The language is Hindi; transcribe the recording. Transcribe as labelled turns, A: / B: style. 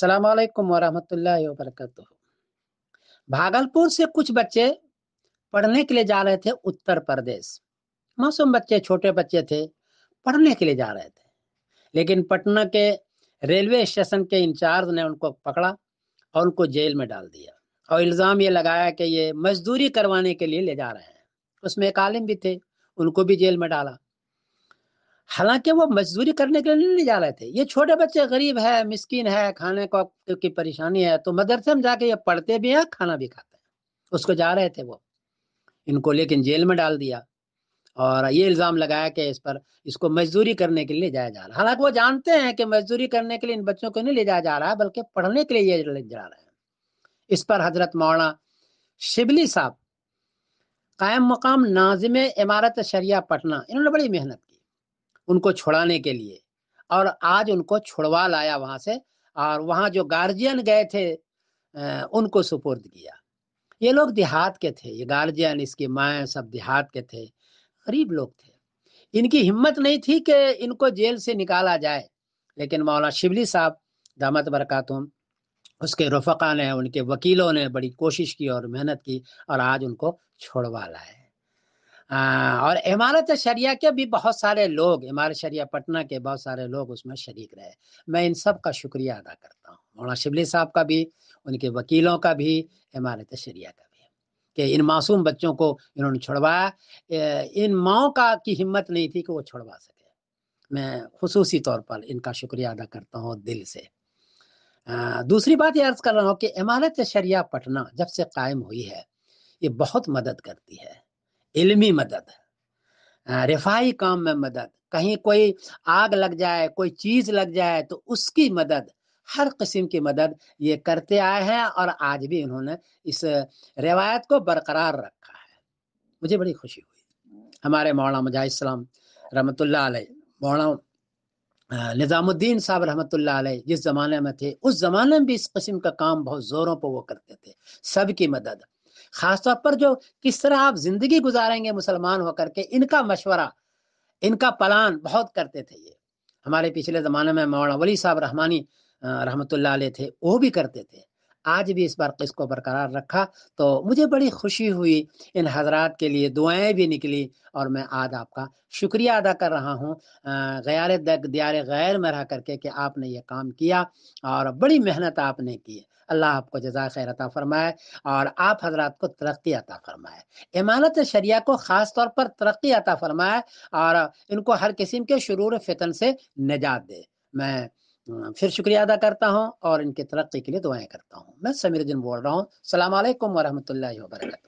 A: सलामकुम वरहमतुल्लाहि वबरकatuh भागलपुर से कुछ बच्चे पढ़ने के लिए जा रहे थे उत्तर प्रदेश मासूम बच्चे छोटे बच्चे थे पढ़ने के लिए जा रहे थे लेकिन पटना के रेलवे स्टेशन के इंचार्ज ने उनको पकड़ा और उनको जेल में डाल दिया और इल्ज़ाम ये लगाया कि ये मजदूरी करवाने के लिए ले जा रहे हैं उसमें एक आलिम भी थे उनको भी जेल में डाला हालांकि वो मजदूरी करने के लिए नहीं ले जा रहे थे ये छोटे बच्चे गरीब है मिस्किन है खाने को की परेशानी है तो मदरसे में जाके ये पढ़ते भी हैं खाना भी खाते हैं उसको जा रहे थे वो इनको लेकिन जेल में डाल दिया और ये इल्ज़ाम लगाया कि इस पर इसको मजदूरी करने के लिए जाया जा रहा है हालांकि वो जानते हैं कि मजदूरी करने के लिए इन बच्चों को नहीं ले जाया जा रहा है बल्कि पढ़ने के लिए ये ले जा रहे हैं इस पर हजरत मौलाना शिबली साहब कायम मकाम नाजिम इमारत शरिया पटना इन्होंने बड़ी मेहनत की उनको छुड़ाने के लिए और आज उनको छुड़वा लाया वहाँ से और वहाँ जो गार्जियन गए थे उनको सुपुर्द किया ये लोग देहात के थे ये गार्जियन इसकी माए सब देहात के थे गरीब लोग थे इनकी हिम्मत नहीं थी कि इनको जेल से निकाला जाए लेकिन मौलाना शिवली साहब दामत बरकातुम उसके रफका ने उनके वकीलों ने बड़ी कोशिश की और मेहनत की और आज उनको छोड़वा लाए और इमारत शरिया के भी बहुत सारे लोग इमारत शरिया पटना के बहुत सारे लोग उसमें शरीक रहे मैं इन सब का शुक्रिया अदा करता हूँ मौना शिबली साहब का भी उनके वकीलों का भी इमारत शरिया का भी कि इन मासूम बच्चों को इन्होंने छुड़वाया इन माओ का की हिम्मत नहीं थी कि वो छुड़वा सके मैं खसूस तौर पर इनका शुक्रिया अदा करता हूँ दिल से दूसरी बात ये अर्ज़ कर रहा हूँ कि इमारत शरिया पटना जब से कायम हुई है ये बहुत मदद करती है इल्मी मदद रिफाही काम में मदद कहीं कोई आग लग जाए कोई चीज लग जाए तो उसकी मदद हर किस्म की मदद ये करते आए हैं और आज भी इन्होंने इस रिवायत को बरकरार रखा है मुझे बड़ी खुशी हुई हमारे मौलाना मुजाहिस्लाम रमत मौलाना निज़ामुद्दीन साहब रहमत जिस ज़माने में थे उस ज़माने में भी इस किस्म का काम बहुत ज़ोरों पर वो करते थे सबकी मदद खासतौर पर जो किस तरह आप जिंदगी गुजारेंगे मुसलमान होकर के इनका मशवरा इनका पलान बहुत करते थे ये हमारे पिछले ज़माने में मौलाना वली साहब रहमानी रहमत थे वो भी करते थे आज भी इस बार इसको बरकरार रखा तो मुझे बड़ी खुशी हुई इन हजरात के लिए दुआएं भी निकली और मैं आज आपका शुक्रिया अदा कर रहा हूँ गैर दियार गैर में रह करके कि आपने ये काम किया और बड़ी मेहनत आपने की अल्लाह आपको जजा खैर अता फरमाए और आप हजरात को तरक्की अता फरमाए इमानत शरिया को ख़ास तौर पर तरक्की अता फरमाए और इनको हर किस्म के शुरू फितन से निजात दे मैं हाँ, फिर शुक्रिया अदा करता हूँ और इनके तरक्की के लिए दुआएं करता हूँ मैं समीर दिन बोल रहा हूँ सलामकुम वरहमल वर्क